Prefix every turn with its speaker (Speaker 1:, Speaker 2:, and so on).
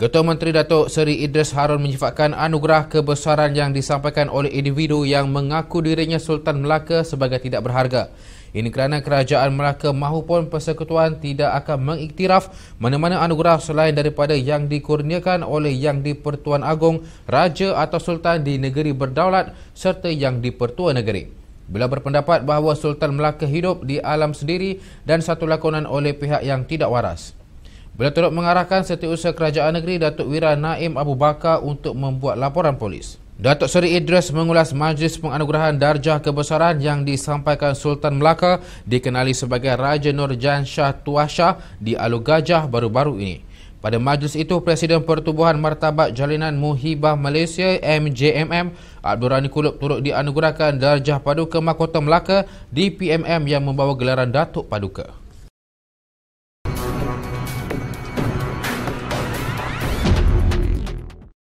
Speaker 1: Ketua Menteri Datuk Seri Idris Harun menyifatkan anugerah kebesaran yang disampaikan oleh individu yang mengaku dirinya Sultan Melaka sebagai tidak berharga. Ini kerana kerajaan Melaka mahupun persekutuan tidak akan mengiktiraf mana-mana anugerah selain daripada yang dikurniakan oleh Yang di-Pertuan Agong, Raja atau Sultan di negeri berdaulat serta Yang di-Pertua Negeri. Bila berpendapat bahawa Sultan Melaka hidup di alam sendiri dan satu lakonan oleh pihak yang tidak waras. Beliau turut mengarahkan setiausaha kerajaan negeri Datuk Wira Naim Abu Bakar untuk membuat laporan polis. Datuk Seri Idris mengulas majlis penganugerahan darjah kebesaran yang disampaikan Sultan Melaka dikenali sebagai Raja Nur Jan Shah Tuashah di Alu Gajah baru-baru ini. Pada majlis itu, Presiden Pertubuhan Martabat Jalinan Muhibah Malaysia MJMM Abdul Rani Kulub turut dianugerahkan darjah Paduka Mahkota Melaka di PMM yang membawa gelaran Datuk Paduka.